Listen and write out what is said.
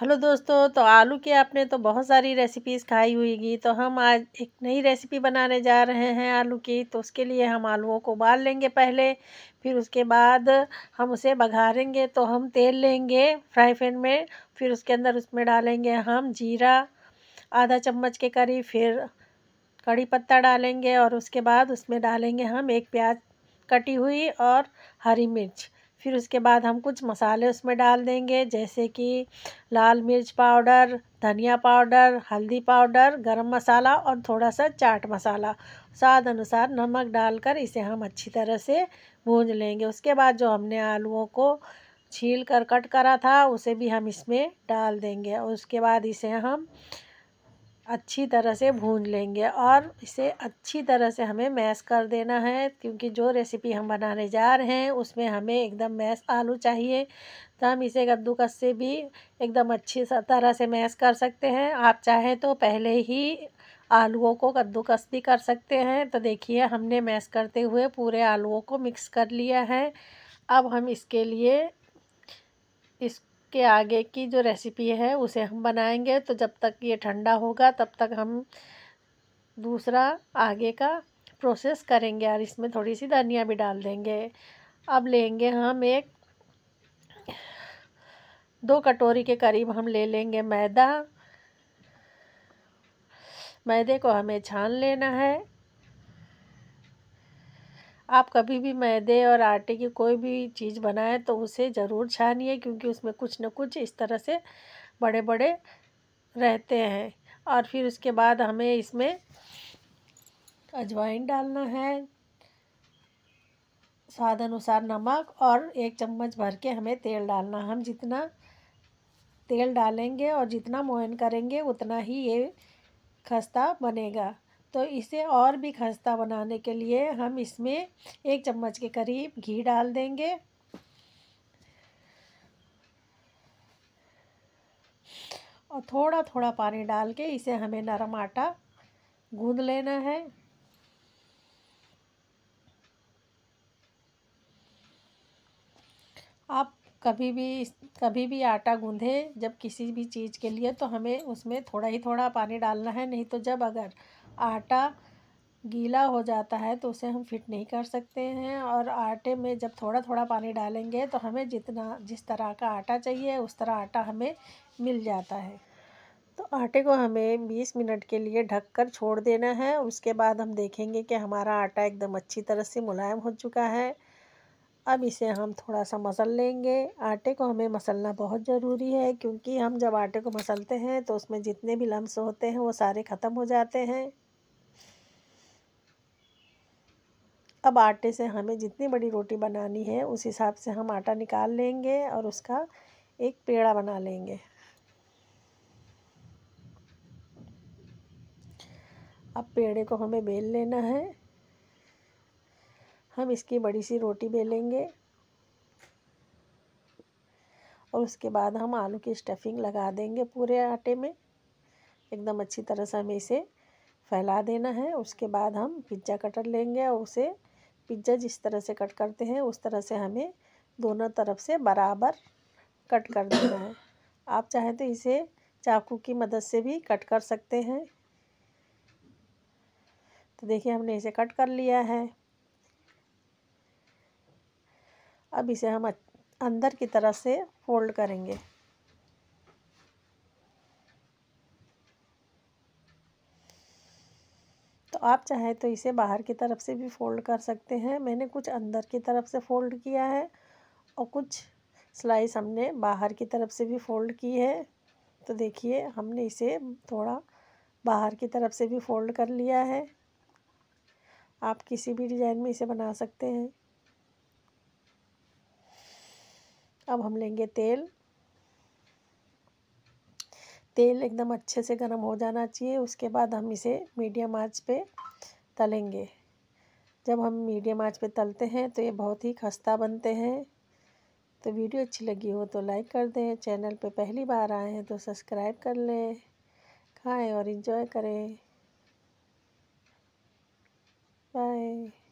hello दोस्तों तो आलू की आपने तो बहुत सारी रेसिपीज़ खाई हुईगी तो हम आज एक नई रेसिपी बनाने जा रहे हैं आलू की तो उसके लिए हम आलूओं को उबाल लेंगे पहले फिर उसके बाद हम उसे बघारेंगे तो हम तेल लेंगे फ्राई पैन में फिर उसके अंदर उसमें डालेंगे हम जीरा आधा चम्मच के करीब फिर कड़ी पत्ता डालेंगे और उसके बाद उसमें डालेंगे हम एक प्याज कटी हुई और हरी मिर्च फिर उसके बाद हम कुछ मसाले उसमें डाल देंगे जैसे कि लाल मिर्च पाउडर धनिया पाउडर हल्दी पाउडर गरम मसाला और थोड़ा सा चाट मसाला स्वाद अनुसार नमक डालकर इसे हम अच्छी तरह से भूंज लेंगे उसके बाद जो हमने आलूओं को छील कर कट करा था उसे भी हम इसमें डाल देंगे और उसके बाद इसे हम अच्छी तरह से भून लेंगे और इसे अच्छी तरह से हमें मैश कर देना है क्योंकि जो रेसिपी हम बनाने जा रहे हैं उसमें हमें एकदम मैश आलू चाहिए तो हम इसे कद्दूकस से भी एकदम अच्छी तरह से मैश कर सकते हैं आप चाहें तो पहले ही आलूओं को कद्दूकस भी कर सकते हैं तो देखिए हमने मैश करते हुए पूरे आलूओं को मिक्स कर लिया है अब हम इसके लिए इस के आगे की जो रेसिपी है उसे हम बनाएंगे तो जब तक ये ठंडा होगा तब तक हम दूसरा आगे का प्रोसेस करेंगे और इसमें थोड़ी सी धनिया भी डाल देंगे अब लेंगे हम एक दो कटोरी के करीब हम ले लेंगे मैदा मैदे को हमें छान लेना है आप कभी भी मैदे और आटे की कोई भी चीज़ बनाएं तो उसे ज़रूर छानिए क्योंकि उसमें कुछ न कुछ इस तरह से बड़े बड़े रहते हैं और फिर उसके बाद हमें इसमें अजवाइन डालना है स्वाद अनुसार नमक और एक चम्मच भर के हमें तेल डालना हम जितना तेल डालेंगे और जितना मोयन करेंगे उतना ही ये खस्ता बनेगा तो इसे और भी खस्ता बनाने के लिए हम इसमें एक चम्मच के करीब घी डाल देंगे और थोड़ा थोड़ा पानी डाल के इसे हमें नरम आटा गूंद लेना है आप कभी भी कभी भी आटा गूंधे जब किसी भी चीज़ के लिए तो हमें उसमें थोड़ा ही थोड़ा पानी डालना है नहीं तो जब अगर आटा गीला हो जाता है तो उसे हम फिट नहीं कर सकते हैं और आटे में जब थोड़ा थोड़ा पानी डालेंगे तो हमें जितना जिस तरह का आटा चाहिए उस तरह आटा हमें मिल जाता है तो आटे को हमें 20 मिनट के लिए ढककर छोड़ देना है उसके बाद हम देखेंगे कि हमारा आटा एकदम अच्छी तरह से मुलायम हो चुका है अब इसे हम थोड़ा सा मसल लेंगे आटे को हमें मसलना बहुत ज़रूरी है क्योंकि हम जब आटे को मसलते हैं तो उसमें जितने भी लम्स होते हैं वो सारे ख़त्म हो जाते हैं अब आटे से हमें जितनी बड़ी रोटी बनानी है उस हिसाब से हम आटा निकाल लेंगे और उसका एक पेड़ा बना लेंगे अब पेड़े को हमें बेल लेना है हम इसकी बड़ी सी रोटी बेलेंगे और उसके बाद हम आलू की स्टफिंग लगा देंगे पूरे आटे में एकदम अच्छी तरह से हमें इसे फैला देना है उसके बाद हम पिज्जा कटर लेंगे और उसे पिज्ज़ा जिस तरह से कट करते हैं उस तरह से हमें दोनों तरफ से बराबर कट कर देना है आप चाहें तो इसे चाकू की मदद से भी कट कर सकते हैं तो देखिए हमने इसे कट कर लिया है अब इसे हम अंदर की तरफ से फोल्ड करेंगे तो आप चाहें तो इसे बाहर की तरफ से भी फ़ोल्ड कर सकते हैं मैंने कुछ अंदर की तरफ से फ़ोल्ड किया है और कुछ स्लाइस हमने बाहर की तरफ से भी फ़ोल्ड की है तो देखिए हमने इसे थोड़ा बाहर की तरफ से भी फ़ोल्ड कर लिया है आप किसी भी डिज़ाइन में इसे बना सकते हैं अब हम लेंगे तेल तेल एकदम अच्छे से गर्म हो जाना चाहिए उसके बाद हम इसे मीडियम आंच पे तलेंगे जब हम मीडियम आंच पे तलते हैं तो ये बहुत ही खस्ता बनते हैं तो वीडियो अच्छी लगी हो तो लाइक कर दें चैनल पे पहली बार आए हैं तो सब्सक्राइब कर लें खाएं और इन्जॉय करें बाय